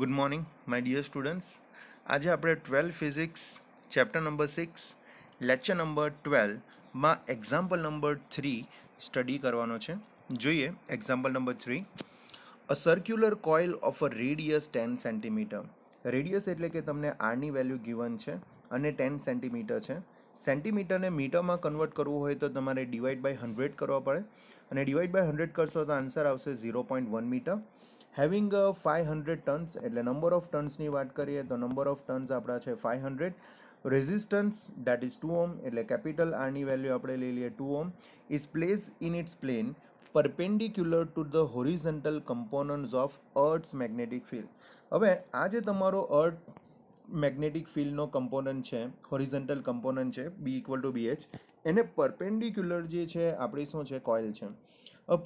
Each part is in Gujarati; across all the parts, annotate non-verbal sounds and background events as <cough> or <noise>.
good morning my dear students આજે આપણે twelve physics chapter number six lecture number ટ્વેલ્વમાં એક્ઝામ્પલ નંબર થ્રી સ્ટડી કરવાનો છે જોઈએ example number three a circular coil of a radius ten centimeter radius એટલે કે તમને આરની વેલ્યુ ગિવન છે અને ટેન સેન્ટીમીટર છે સેન્ટીમીટરને મીટરમાં કન્વર્ટ કરવું હોય તો તમારે ડિવાઈડ બાય હંડ્રેડ કરવા પડે અને ડિવાઈડ બાય હંડ્રેડ કરશો તો આન્સર આવશે zero point one meter having five hundred turns એટલે નંબર ઓફ ટન્સની વાત કરીએ તો નંબર ઓફ ટન્સ આપણા છે five hundred resistance that is two ohm એટલે કેપિટલ આરની વેલ્યુ આપણે લઈ લઈએ two ohm is place in its plane perpendicular to the horizontal components of earth's magnetic field હવે આ જે તમારો અર્થ મેગ્નેટિક ફિલ્ડનો કમ્પોનન્ટ છે હોરિઝન્ટલ કમ્પોનન્ટ છે B equal to B H એને પરપેન્ડિક્યુલર જે છે આપણી શું છે કોઇલ છે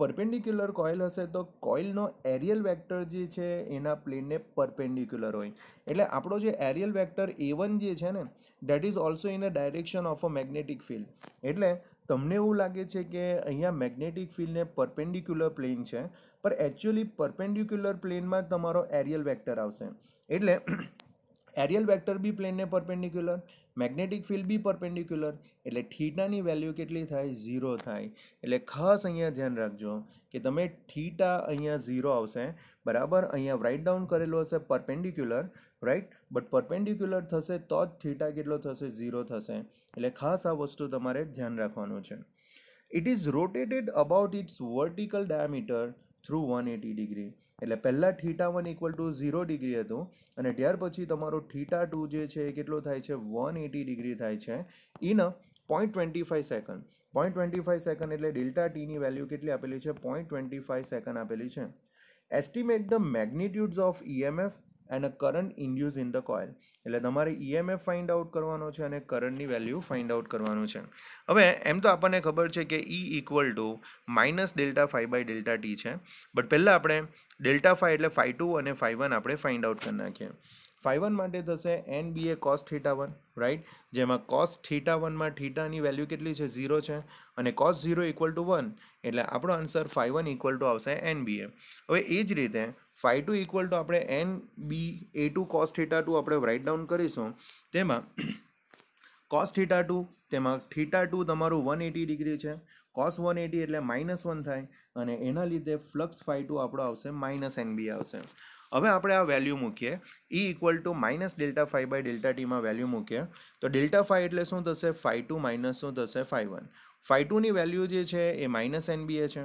પરપેન્ડિક્યુલર કોઇલ હશે તો કોઇલનો એરિયલ વેક્ટર જે છે એના પ્લેનને પરપેન્ડિક્યુલર હોય એટલે આપણો જે એરિયલ વેક્ટર એ જે છે ને that is also in a direction of a magnetic field એટલે તમને એવું લાગે છે કે અહીંયા મેગ્નેટિક ફિલ્ડને પરપેન્ડિક્યુલર પ્લેન છે પણ એકચ્યુઅલી પરપેન્ડિક્યુલર પ્લેનમાં તમારો એરિયલ વેક્ટર આવશે એટલે એરિયલ વેક્ટર બી પ્લેનને perpendicular magnetic field B perpendicular એટલે થીટાની વેલ્યુ કેટલી થાય ઝીરો થાય એટલે ખાસ અહીંયા ધ્યાન રાખજો કે તમે થીટા અહીંયા ઝીરો આવશે બરાબર અહીંયા રાઇટ ડાઉન કરેલું હશે પરપેન્ડિક્યુલર રાઈટ બટ પરપેન્ડિક્યુલર થશે તો જ થીટા કેટલો થશે ઝીરો થશે એટલે ખાસ આ વસ્તુ તમારે ધ્યાન રાખવાનું છે it is rotated about its vertical diameter through one eighty degree એટલે પહેલાં theta one equal to zero degree હતું અને ત્યાર પછી તમારો થીટા ટુ જે છે એ કેટલો થાય છે વન એટી ડિગ્રી થાય છે in point twenty five second point twenty five second એટલે ડેલ્ટા ટીની વેલ્યુ કેટલી આપેલી છે પોઈન્ટ ટ્વેન્ટી ફાઇવ સેકન્ડ આપેલી છે estimate the magnitudes of EMF and a current induce in the coil એટલે તમારે ઈએમએફ ફાઇન્ડ આઉટ કરવાનો છે અને કરંટની વેલ્યુ ફાઇન્ડ આઉટ કરવાનું છે હવે એમ તો આપણને ખબર છે કે E equal to minus delta phi by delta T છે બટ પહેલાં આપણે ડેલ્ટા ફાઈ એટલે ફાઈ ટુ અને ફાઈ વન આપણે ફાઇન્ડ આઉટ કરી નાખીએ ફાઈ વન માટે થશે N B A cos theta one right જેમાં કોસ થીટા વનમાં થીટાની વેલ્યુ કેટલી છે ઝીરો છે અને cos zero equal to one એટલે આપણો answer phi one equal to આવશે એન બી એ હવે એ જ રીતે ફાઈ ટુ ઇક્વલ ટુ આપણે N B A two cos theta two આપણે રાઇટ ડાઉન કરીશું તેમાં કોસ થીટા ટુ તેમાં થીટા ટુ તમારું વન એટી ડિગ્રી છે કોસ વન એટી એટલે માઇનસ વન થાય અને એના લીધે ફ્લક્સ ફાઈ ટુ આપણો આવશે માઇનસ એનબી આવશે હવે આપણે આ વેલ્યુ મૂકીએ E equal to minus delta phi by delta ટીમાં વેલ્યુ મૂકીએ તો ડેલ્ટા ફાઈ એટલે શું થશે ફાઈ ટુ માઇનસ શું થશે ફાઈ વન ફાઈ ટુની વેલ્યુ જે છે એ માઇનસ એનબીએ છે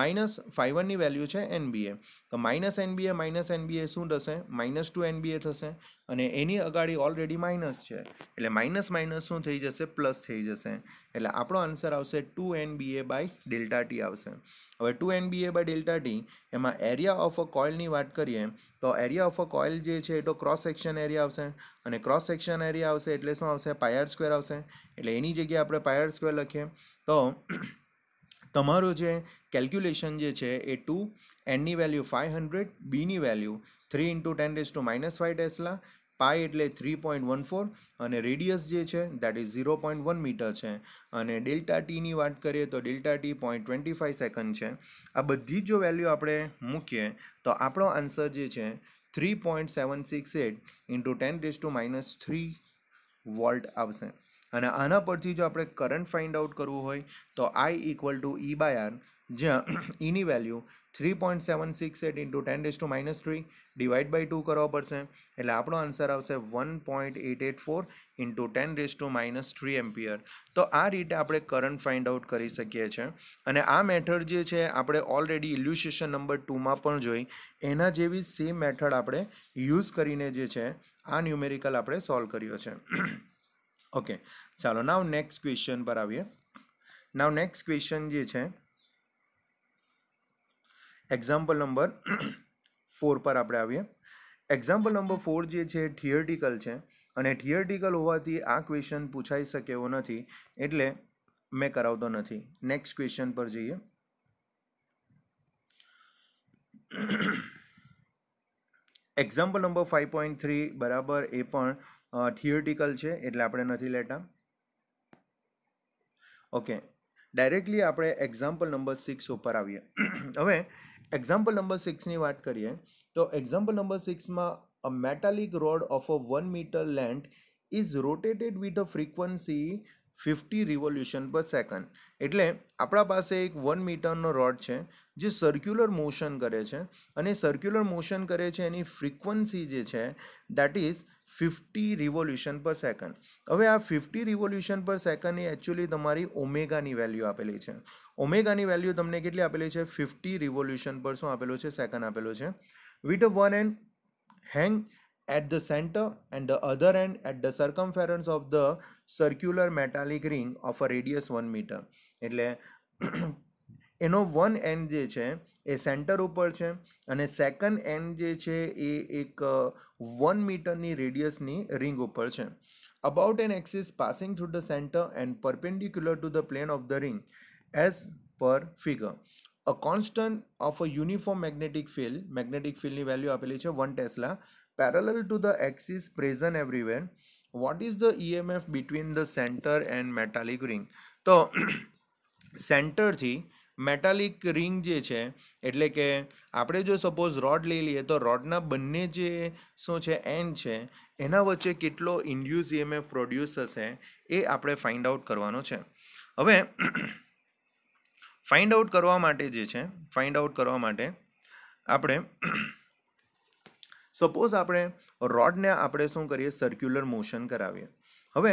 માઇનસ ફાઈ વનની વેલ્યુ છે એનબીએ તો માઇનસ એનબીએ માઇનસ એનબીએ શું થશે માઇનસ ટુ એનબીએ થશે અને એની અગાડી ઓલરેડી માઇનસ છે એટલે માઇનસ માઇનસ શું થઈ જશે પ્લસ થઈ જશે એટલે આપણો આન્સર આવશે two N B A by delta T આવશે હવે two N B A by delta T એમાં એરિયા ઓફ અ કોઇલની વાત કરીએ તો એરિયા ઓફ અ કોઇલ જે છે એ તો ક્રોસ સેક્શન એરિયા આવશે અને ક્રોસ સેક્શન એરિયા આવશે એટલે શું આવશે પાયર સ્ક્વેર આવશે એટલે એની જગ્યાએ આપણે પાયર સ્ક્વેર લખીએ તો તમારો જે કેલ્ક્યુલેશન જે છે એ ટુ એનની વેલ્યુ ફાઇવ હંડ્રેડ બીની value three into ten days to minus five tesla pi એટલે થ્રી પોઈન્ટ વન ફોર અને રેડિયસ જે છે that is zero point one meter છે અને ડેલ્ટા ટીની વાત કરીએ તો delta T point twenty five second છે આ બધી જ જો વેલ્યુ આપણે મૂકીએ તો આપણો આન્સર જે છે three point seven six eight into ten days to minus three volt આવશે અને આના પરથી જો આપણે કરંટ ફાઇન્ડ આઉટ કરવું હોય તો I equal to E by R જ્યાં ઈની value three point seven six eight into ten days to minus three divide by two કરવો પડશે એટલે આપણો આન્સર આવશે one point eight eight four into ten days to minus three ampere તો આ રીતે આપણે કરંટ ફાઇન્ડ આઉટ કરી શકીએ છીએ અને આ મેથડ જે છે આપણે ઓલરેડી ઇલ્યુસ્ટ્રેશન નંબર ટુમાં પણ જોઈ એના જેવી સેમ મેથડ આપણે યુઝ કરીને જે છે આ ન્યુમેરિકલ આપણે સોલ્વ કર્યો છે <coughs> ઓકે ચાલો નાવ નેક્સ્ટ ક્વેશ્ચન પર આવીએ નાવ નેક્સ્ટ ક્વેશ્ચન જે છે એક્ઝામ્પલ નંબર ફોર પર આપણે આવીએ એક્ઝામ્પલ નંબર ફોર જે છે થિયરટિકલ છે અને થિયરટિકલ હોવાથી આ ક્વેશ્ચન પૂછાઈ શકે એવો નથી એટલે મેં કરાવતો નથી નેક્સ્ટ ક્વેશ્ચન પર જઈએ example number five point three બરાબર એ પણ થિયોટિકલ છે એટલે આપણે નથી લેતા ઓકે ડાયરેક્ટલી આપણે એક્ઝામ્પલ નંબર સિક્સ ઉપર આવીએ હવે એક્ઝામ્પલ નંબર સિક્સની વાત કરીએ તો એક્ઝામ્પલ નંબર સિક્સમાં a metallic rod of a one metre length is rotated with a frequency fifty revolution per second એટલે આપણા પાસે એક વન મીટરનો રોડ છે જે સર્ક્યુલર મોશન કરે છે અને સર્ક્યુલર મોશન કરે છે એની ફ્રિકવન્સી જે છે that is fifty revolution per second હવે આ ફિફ્ટી રિવોલ્યુશન પર સેકન્ડ એ એકચ્યુઅલી તમારી ઓમેગાની વેલ્યુ આપેલી છે ઓમેગાની વેલ્યુ તમને કેટલી આપેલી છે ફિફ્ટી રિવોલ્યુશન પર શું આપેલો છે સેકન્ડ આપેલો છે with one end hang at the center and the other end at the circumference of the circular metallic ring of a radius one metre એટલે એનો વન એન્ડ જે છે એ સેન્ટર ઉપર છે અને સેકન્ડ એન્ડ જે છે એ એક વન મીટરની રેડિયસની રિંગ ઉપર છે about an axis passing through the centre and perpendicular to the plane of the ring as per figure a constant of a uniform magnetic field magnetic ફિલ્ડની વેલ્યુ આપેલી છે one tesla parallel to the axis present everywhere what is the EMF between the centre and metallic ring તો સેન્ટરથી મેટાલિક રિંગ જે છે એટલે કે આપણે જો સપોઝ રોડ લઈ લઈએ તો રોડના બંને જે શું છે એન્ડ છે એના વચ્ચે કેટલો ઇન્ડ્યુસ ઇએમએફ પ્રોડ્યુસ થશે એ આપણે ફાઇન્ડ આઉટ કરવાનો છે હવે ફાઇન્ડ આઉટ કરવા માટે જે છે ફાઇન્ડ આઉટ કરવા માટે આપણે સપોઝ આપણે રોડને આપણે શું કરીએ સર્ક્યુલર મોશન કરાવીએ હવે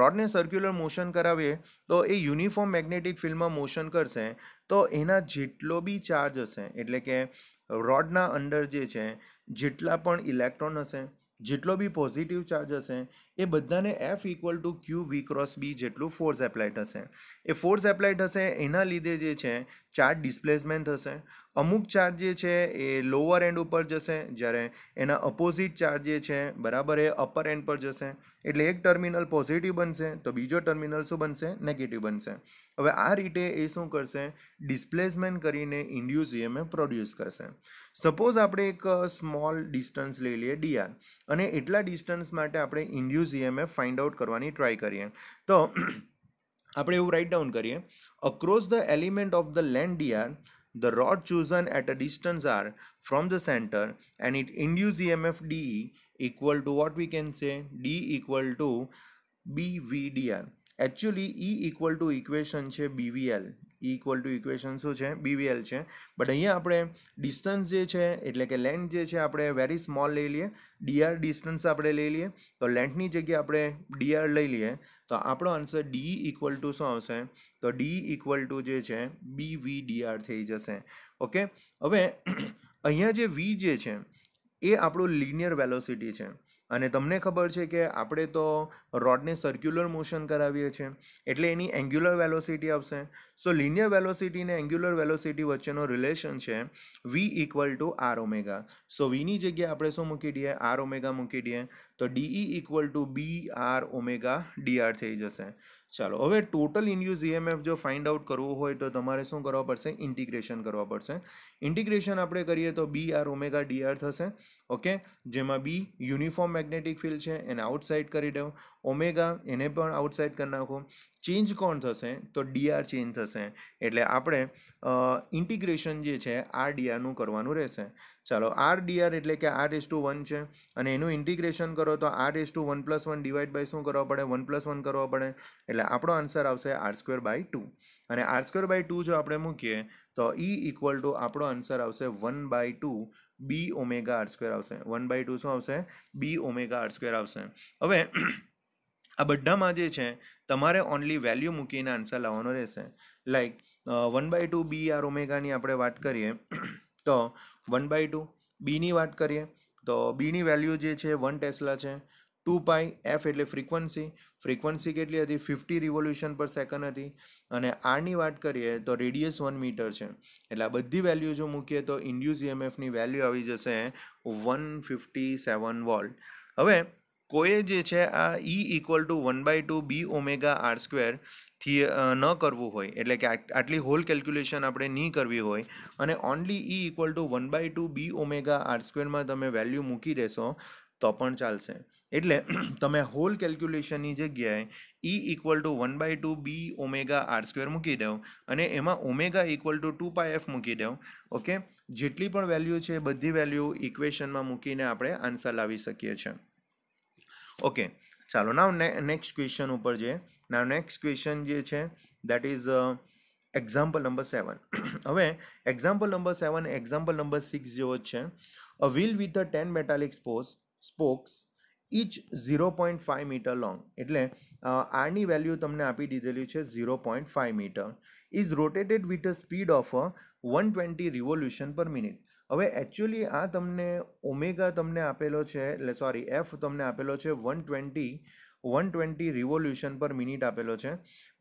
રોડને સર્ક્યુલર મોશન કરાવીએ તો એ યુનિફોર્મ મેગ્નેટિક ફિલ્ડમાં મોશન કરશે તો એના જેટલો બી ચાર્જ હશે એટલે કે રોડના અંદર જે છે જેટલા પણ ઇલેક્ટ્રોન હશે જેટલો બી પોઝિટિવ ચાર્જ હશે એ બધાને F equal to Q V cross B જેટલું ફોર્સ એપ્લાય થશે એ ફોર્સ એપ્લાય થશે એના લીધે જે છે ચાર્જ ડિસ્પ્લેસમેન્ટ થશે અમુક ચાર્જ જે છે એ લોઅર એન્ડ ઉપર જશે જ્યારે એના અપોઝિટ ચાર્જ જે છે બરાબર એ અપર એન્ડ પર જશે એટલે એક ટર્મિનલ પોઝિટિવ બનશે તો બીજો ટર્મિનલ શું બનશે નેગેટિવ બનશે હવે આ રીતે એ શું કરશે ડિસ્પ્લેસમેન્ટ કરીને ઇન્ડ્યુસ ઈએમએફ પ્રોડ્યુસ કરશે સપોઝ આપણે એક સ્મોલ ડિસ્ટન્સ લઈ લઈએ ડીઆર અને એટલા ડિસ્ટન્સ માટે આપણે ઇન્ડ્યુસ ઈએમએફ ફાઇન્ડ આઉટ કરવાની ટ્રાય કરીએ તો આપણે એવું રાઇટ ડાઉન કરીએ across the element of the length DR the the rod chosen distance R from the centre and it and it D equal to what we can say D equal to B V DR actually E equal to equation છે BVL E equal to equation શું છે બીવીએલ છે બટ અહીંયા આપણે ડિસ્ટન્સ જે છે એટલે કે લેન્થ જે છે આપણે વેરી સ્મોલ લઈ લઈએ ડીઆર ડિસ્ટન્સ આપણે લઈ લઈએ તો લેન્થની જગ્યાએ આપણે ડીઆર લઈ લઈએ તો આપણો આન્સર ડી ઇક્વલ ટુ શું આવશે તો ડી ઇક્વલ ટુ જે છે બી વી ડીઆર થઈ જશે ઓકે હવે અહીંયા જે વી જે છે એ આપણું લિનિયર વેલોસિટી છે અને તમને ખબર છે કે આપણે તો રોડને સર્ક્યુલર મોશન કરાવીએ છીએ એટલે એની એંગ્યુલર વેલોસિટી આવશે સો લિનિયર વેલોસિટી ને એંગ્યુલર વેલોસિટી વચ્ચેનો રિલેશન છે V equal to R omega so વીની જગ્યાએ આપણે શું મૂકી દઈએ આર ઓમેગા મૂકી દઈએ તો DE equal to B R omega DR થઈ જશે ચાલો હવે ટોટલ ઇન્ડ્યુસ ઈએમએફ જો ફાઇન્ડ આઉટ કરવું હોય તો તમારે શું કરવા પડશે ઇન્ટિગ્રેશન કરવા પડશે ઇન્ટિગ્રેશન આપણે કરીએ તો બી આર ઓમેગા ડીઆર થશે ઓકે જેમાં બી યુનિફોર્મ મેગ્નેટિક ફિલ્ડ છે એને આઉટસાઇડ કરી દઉં ઓમેગા એને પણ આઉટસાઇડ કરી નાખો ચેન્જ કોણ થશે તો ડીઆર ચેન્જ થશે એટલે આપણે ઇન્ટિગ્રેશન જે છે આર ડીઆરનું કરવાનું રહેશે ચાલો આર ડીઆર એટલે કે આર એસ ટુ વન છે અને એનું ઇન્ટિગ્રેશન કરો તો R S to one plus one divide by શું કરવા પડે વન પ્લસ વન કરવા પડે એટલે આપણો આન્સર આવશે આર સ્ક્વેર બાય ટુ અને આર સ્ક્વેર બાય ટુ જો આપણે મૂકીએ તો ઈ ઇક્વલ ટુ આપણો આન્સર આવશે one by two B omega R square આવશે વન બાય ટુ શું આવશે બી ઓમેગા આર સ્ક્વેર આવશે હવે આ બધામાં જે છે તમારે ઓનલી વેલ્યુ મૂકીને આન્સર લાવવાનો રહેશે like one by two B R ઓમેગાની આપણે વાત કરીએ તો વન બાય ટુ બીની વાત કરીએ તો બીની વેલ્યુ જે છે વન ટેસ્લા છે ટુ પાઈ એફ એટલે ફ્રીક્વન્સી ફ્રીક્વન્સી કેટલી હતી ફિફ્ટી રિવોલ્યુશન પર સેકન્ડ હતી અને આરની વાત કરીએ તો રેડિયસ વન મીટર છે એટલે આ બધી વેલ્યુ જો મૂકીએ તો ઇન્ડ્યુસ ઇએમએફની વેલ્યુ આવી જશે વન ફિફ્ટી સેવન વોલ્ટ હવે કોઈએ જે છે આ E equal to one by two B omega R square થી ન કરવું હોય એટલે કે આટલી હોલ કેલ્ક્યુલેશન આપણે નહીં કરવી હોય અને only E equal to one by two B omega R સ્ક્વેરમાં તમે વેલ્યુ મૂકી દેશો તો પણ ચાલશે એટલે <clears throat> તમે હોલ કેલ્ક્યુલેશનની જગ્યાએ E equal to one by two B omega R square મૂકી દો અને એમાં omega equal to two pi F મૂકી દો ઓકે જેટલી પણ વેલ્યુ છે બધી વેલ્યુ ઇક્વેશનમાં મૂકીને આપણે આન્સર લાવી શકીએ છીએ ઓકે ચાલો નાવ નેક્સ્ટ ક્વેશ્ચન ઉપર છે ના નેક્સ્ટ ક્વેશ્ચન જે છે that is example number seven હવે example number seven example number six જેવો જ છે a wheel with a ten metallic સ્પોસ spokes each zero point five metre long એટલે આરની વેલ્યુ તમને આપી દીધેલી છે zero point five metre is rotated with a speed of one twenty revolution per minute હવે એકચ્યુઅલી આ તમને ઓમેગા તમને આપેલો છે એટલે સોરી એફ તમને આપેલો છે one twenty one twenty revolution per minute આપેલો છે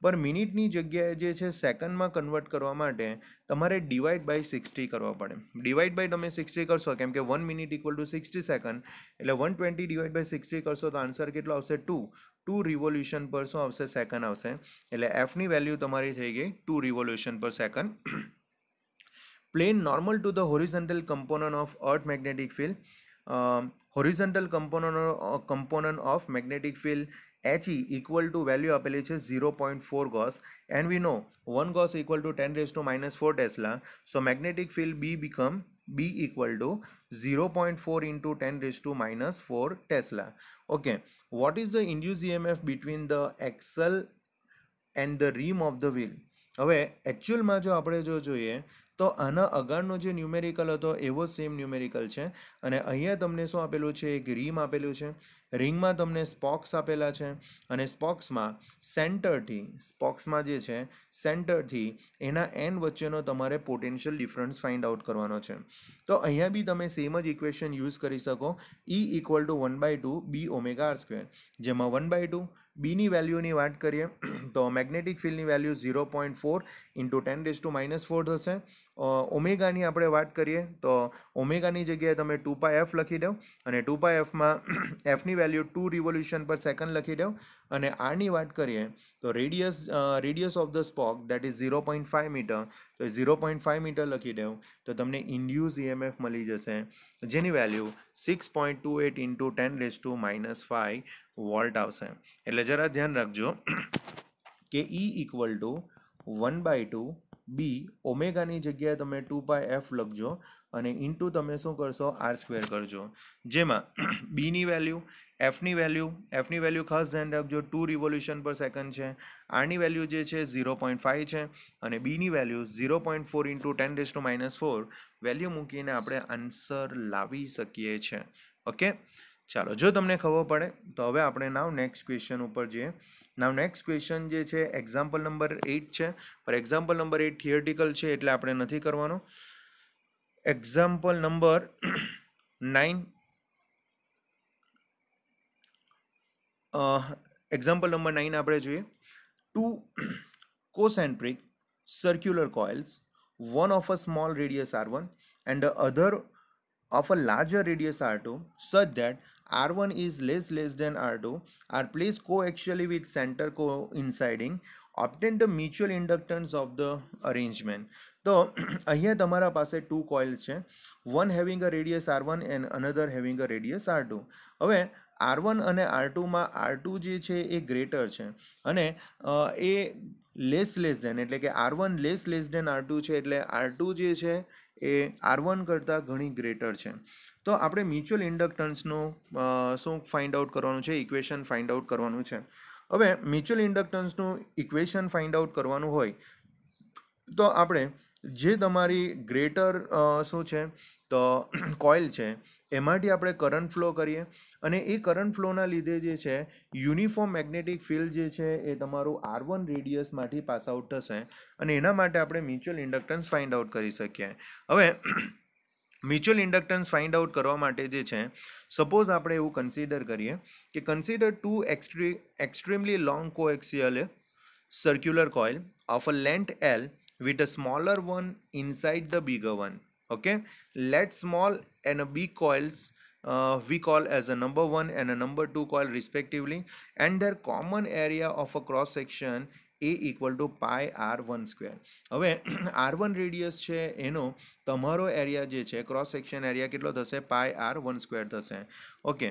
પર મિનિટની જગ્યાએ જે છે સેકન્ડમાં કન્વર્ટ કરવા માટે તમારે ડિવાઈડ બાય સિક્સટી કરવા પડે ડિવાઈડ બાય તમે સિક્સટી કરશો કેમ કે one minute equal to sixty second એટલે one twenty divide by sixty કરશો તો આન્સર કેટલો આવશે ટુ ટુ રિવોલ્યુશન પર શું આવશે સેકન્ડ આવશે એટલે એફની વેલ્યુ તમારી થઈ ગઈ two revolution per second plane normal to the horizontal component of earth magnetic field um, horizontal component or, uh, component of magnetic field He equal to value of H is 0.4 gauss, and we know 1 gauss equal to 10 raised to minus 4 tesla so magnetic field B become B equal to 0.4 into 10 raised to minus 4 tesla okay what is the induced EMF between the axle and the rim of the wheel હવે એકચ્યુઅલમાં જો આપણે જો જોઈએ તો આના આગળનો જે ન્યુમેરિકલ હતો એવો સેમ ન્યુમેરિકલ છે અને અહીંયા તમને શું આપેલું છે એક રીમ આપેલું છે રિંગમાં તમને સ્પોક્સ આપેલા છે અને સ્પોક્સમાં સેન્ટરથી સ્પોક્સમાં જે છે સેન્ટરથી એના એન વચ્ચેનો તમારે પોટેન્શિયલ ડિફરન્સ ફાઇન્ડ આઉટ કરવાનો છે તો અહીંયા બી તમે સેમ જ ઇક્વેશન યુઝ કરી શકો E equal to one by two B omega R square જેમાં વન બાય ટુ બીની વેલ્યુની વાત કરીએ <clears throat> તો મેગ્નેટિક ફિલ્ડની value zero point four into ten raise to minus four થશે ઓમેગાની આપણે વાત કરીએ તો ઓમેગાની જગ્યાએ તમે ટુ પાય એફ લખી દો અને ટુ પાય એફમાં એફની value two revolution per second લખી દો અને આરની વાત કરીએ તો radius radius of the spoke that is zero point five metre તો ઝીરો પોઈન્ટ ફાઇવ મીટર લખી દઉં તો તમને ઇન્ડ્યુઝ ઈએમએફ e મળી જશે જેની વેલ્યુ six point two eight into ten days to minus five volt આવશે એટલે જરા ધ્યાન રાખજો કે E equal to one by two B ઓમેગાની જગ્યાએ તમે ટુ બાય એફ લખજો અને ઇન્ટુ તમે શું કરશો આર સ્ક્વેર કરજો જેમાં બીની વેલ્યુ એફની વેલ્યુ એફની વેલ્યુ ખાસ ધ્યાન રાખજો ટુ રિવોલ્યુશન પર સેકન્ડ છે આરની વેલ્યુ જે છે ઝીરો પોઈન્ટ ફાઇવ છે અને બીની value zero point four into ten days to minus four value મૂકીને આપણે આન્સર લાવી શકીએ છીએ ઓકે ચાલો જો તમને ખબર પડે તો હવે આપણે નાવ નેક્સ્ટ ક્વેશ્ચન ઉપર જઈએ નાવ નેક્સ્ટ ક્વેશ્ચન જે છે એક્ઝામ્પલ નંબર એઇટ છે પર એક્ઝામ્પલ નંબર એઇટ થિયરટિકલ છે એટલે આપણે નથી કરવાનું example number nine example number nine આપણે જોઈએ two concentric circular coils one of a small radius r1 and the other of a larger radius R2 such that R1 is less less than R2 are placed coaxially with center coinciding obtain the mutual inductance of the arrangement તો અહીંયા તમારા પાસે ટુ કોઇલ્સ છે one having a radius R one and another having a radius R two હવે આર વન અને આર ટુમાં આર ટુ જે છે એ ગ્રેટર છે અને એ લેસ લેસ દેન એટલે કે R one less less than R two છે એટલે આર ટુ જે છે એ આર વન કરતાં ઘણી ગ્રેટર છે તો આપણે મ્યુચ્યુઅલ ઇન્ડક્ટન્સનું શું ફાઇન્ડ આઉટ કરવાનું છે ઇક્વેશન ફાઇન્ડ આઉટ કરવાનું છે હવે મ્યુચ્યુઅલ ઇન્ડક્ટન્સનું ઇક્વેશન ફાઇન્ડ આઉટ કરવાનું હોય તો આપણે જે તમારી ગ્રેટર શું છે તો કોઇલ <clears throat> છે એમાંથી આપણે કરંટ ફ્લો કરીએ અને એ કરંટ ફ્લોના લીધે જે છે યુનિફોર્મ મેગ્નેટિક ફિલ્ડ જે છે એ તમારું આર વન રેડિયસમાંથી પાસ આઉટ થશે અને એના માટે આપણે મ્યુચ્યુઅલ ઇન્ડક્ટન્સ ફાઇન્ડ આઉટ કરી શકીએ હવે મ્યુચ્યુઅલ ઇન્ડક્ટન્સ ફાઇન્ડ આઉટ કરવા માટે જે છે સપોઝ આપણે એવું કન્સિડર કરીએ કે કન્સિડર ટુ એક્સ્ટ્રી extremely long coaxial circular coil of a length L with a smaller one inside the bigger one okay let small and a big coils uh, we call as a number one and a number two coil respectively and their common area of a cross section A equal to pi R one square હવે આર વન રેડિયસ છે એનો તમારો એરિયા જે છે ક્રોસ સેક્શન એરિયા કેટલો થશે પાય આર વન સ્ક્વેર થશે okay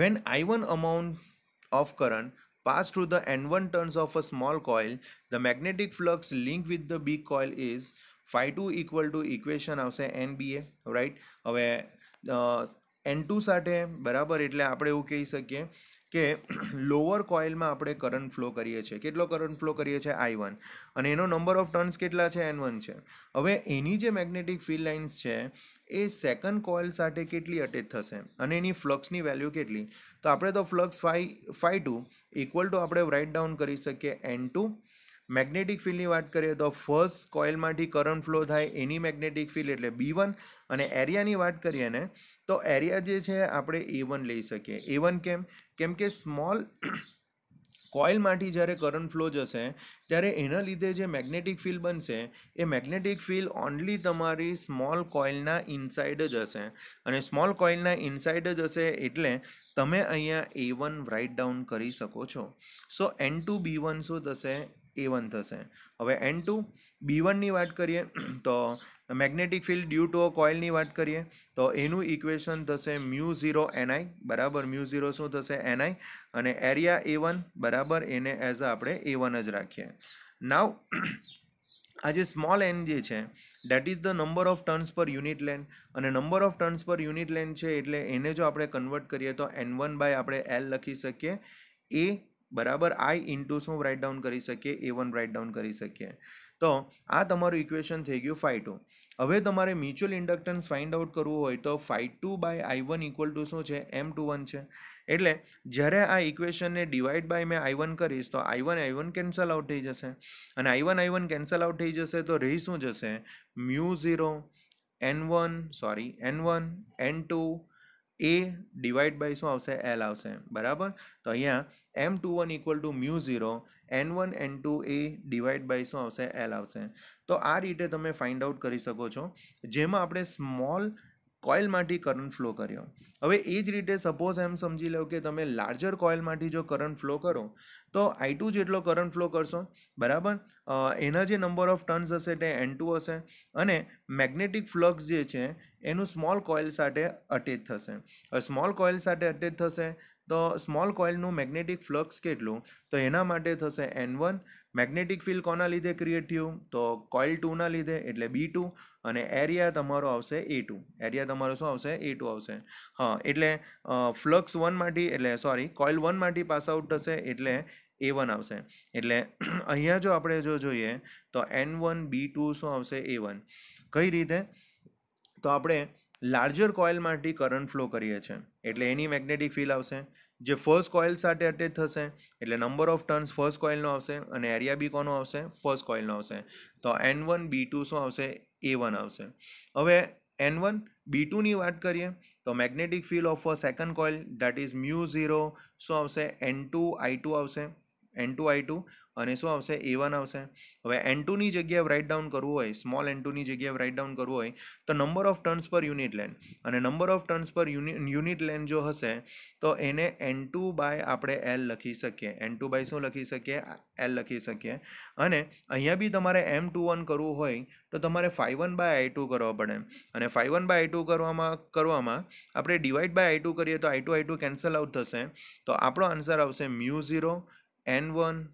when I one amount of current pass through the N1 turns of a small coil, the magnetic flux linked with the big coil is phi 2 equal to equation આવશે એન બી એ રાઈટ હવે એન ટુ સાથે બરાબર એટલે આપણે એવું કહી શકીએ કે લોઅર <clears throat> કોઇલમાં આપણે કરંટ ફ્લો કરીએ છીએ કેટલો કરંટ ફ્લો કરીએ છીએ આઈ વન અને એનો નંબર ઓફ ટર્ન્સ કેટલા છે એન વન છે હવે એની જે મેગ્નેટિક ફિલ્ડ લાઇન્સ છે એ સેકન્ડ કોઇલ સાથે કેટલી અટેચ થશે અને એની ફ્લક્સની વેલ્યુ કેટલી તો આપણે તો flux phi phi two equal to આપણે રાઇટ ડાઉન કરી શકીએ એન ટુ મેગ્નેટિક ફિલ્ડની વાત કરીએ તો ફર્સ્ટ કોઇલમાંથી કરંટ ફ્લો થાય એની મેગ્નેટિક ફિલ્ડ એટલે બી વન અને એરિયાની વાત કરીએ ને તો એરિયા જે છે આપણે એ વન લઈ શકીએ એ વન કેમ કેમ કે સ્મોલ કોઇલમાંથી જ્યારે કરંટ ફ્લો જશે ત્યારે એના લીધે જે મેગ્નેટિક ફિલ બનશે એ મેગ્નેટિક ફિલ ઓનલી તમારી સ્મોલ કોઇલના ઇનસાઇડ જ હશે અને સ્મોલ કોઇલના ઇનસાઇડ જ હશે એટલે તમે અહીંયા એ વન રાઇટ ડાઉન કરી શકો છો so N two B one શું થશે એ વન થશે હવે એન ટુ બી વનની વાત કરીએ તો મેગ્નેટિક ફિલ્ડ ડ્યુ ટુ કોઇલની વાત કરીએ તો એનું ઇક્વેશન થશે મ્યુ ઝીરો એનઆઈ બરાબર મ્યુ ઝીરો શું થશે એનઆઈ અને એરિયા એ વન બરાબર એને એઝ અ આપણે એ વન જ રાખીએ નાવ આ જે સ્મોલ એન જે છે that is the number of turns per unit length અને number of turns per unit length છે એટલે એને જો આપણે કન્વર્ટ કરીએ તો એન વન બાય આપણે એલ લખી શકીએ એ બરાબર આઈ ઇન્ટુ શું રાઇટ ડાઉન કરી શકીએ એ વન રાઇટ ડાઉન કરી શકીએ તો આ તમારું ઇક્વેશન થઈ ગયું ફાઈ ટુ હવે તમારે મ્યુચ્યુઅલ ઇન્ડક્ટન્સ ફાઇન્ડ આઉટ કરવું હોય તો phi two by I one equal to શું છે એમ ટુ વન છે એટલે જ્યારે આ ઇક્વેશનને ડિવાઈડ બાય મેં આઈ વન કરીશ તો I one I one cancel out થઈ જશે અને I one I one cancel out થઈ જશે તો રહી શું જશે mu zero N one sorry N one N two A divide by શું આવશે એલ આવશે બરાબર તો અહીંયા M two one equal to mu zero N one N two A divide by શું આવશે એલ આવશે તો આ રીતે તમે ફાઇન્ડ આઉટ કરી શકો છો જેમાં આપણે સ્મોલ કોઇલમાંથી કરંટ ફ્લો કર્યો હવે એ જ રીતે સપોઝ એમ સમજી લો કે તમે લાર્જર કોઇલમાંથી જો કરંટ ફ્લો કરો તો આઈ ટુ જેટલો કરંટ ફ્લો કરશો બરાબર એના જે નંબર ઓફ ટર્ન્સ હશે તે એન ટુ હશે અને મેગ્નેટિક ફ્લક્સ જે છે એનું સ્મોલ કોઇલ સાથે અટેચ થશે સ્મોલ કોઇલ સાથે અટેચ થશે તો સ્મોલ કોઇલનું મેગ્નેટિક ફ્લક્સ કેટલું તો એના માટે થશે એન વન મેગ્નેટિક ફિલ્ડ કોના લીધે ક્રિએટ થયું તો કોઇલ ટુના લીધે એટલે બી ટુ અને એરિયા તમારો આવશે એ ટુ એરિયા તમારો શું આવશે એ ટુ આવશે હા એટલે ફ્લક્સ વન વનમાંથી એટલે સોરી કોઇલ વનમાંથી પાસ આઉટ થશે એટલે એ વન આવશે એટલે <clears throat> અહીંયા જો આપણે જો જોઈએ તો એન વન બી ટુ શું આવશે એ વન કઈ રીતે તો આપણે લાર્જર કોઇલમાંથી કરંટ ફ્લો કરીએ છીએ એટલે એની મેગ્નેટિક ફિલ્ડ આવશે જે ફર્સ્ટ કોઇલ સાથે અટેચ થશે એટલે નંબર ઓફ ટર્ન્સ ફર્સ્ટ કોઇલનો આવશે અને એરિયા બી કોનો આવશે ફર્સ્ટ કોઇલનો આવશે તો એન વન બી ટુ શું આવશે એ વન આવશે હવે એન વન બી ટુની વાત કરીએ તો magnetic field of a second coil that is mu zero શું આવશે એન ટુ આઈ ટુ આવશે એન ટુ આઈ ટુ અને શું આવશે એ વન આવશે હવે એન ટુની જગ્યાએ રાઇટ ડાઉન કરવું હોય સ્મોલ એન ટુની જગ્યાએ રાઇટ ડાઉન કરવું હોય તો number of turns per unit length અને number of turns per unit length જો હશે તો એને એન ટુ બાય આપણે એલ લખી શકીએ એન ટુ બાય શું લખી શકીએ એલ લખી શકીએ અને અહીંયા બી તમારે એમ ટુ વન કરવું હોય તો તમારે phi one by I two કરવો પડે અને phi one by I two કરવામાં કરવામાં આપણે ડિવાઈડ બાય આઈ ટુ કરીએ તો I two I two cancel out થશે તો આપણો આન્સર આવશે mu zero N one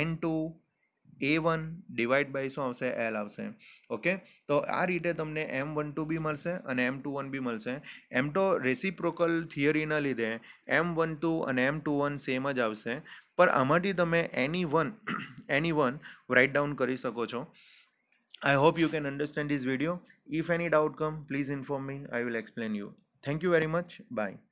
N two A one divide by શું આવશે એલ આવશે ઓકે તો આ રીતે તમને એમ વન ટુ બી મળશે અને એમ ટુ વન બી મળશે એમ તો રેસિપ્રોકલ થિયરીના લીધે એમ વન ટુ અને એમ ટુ વન સેમ જ આવશે પણ આમાંથી તમે any one any one write down કરી શકો છો I hope you can understand this video if any doubt come please inform me I will explain you thank you very much by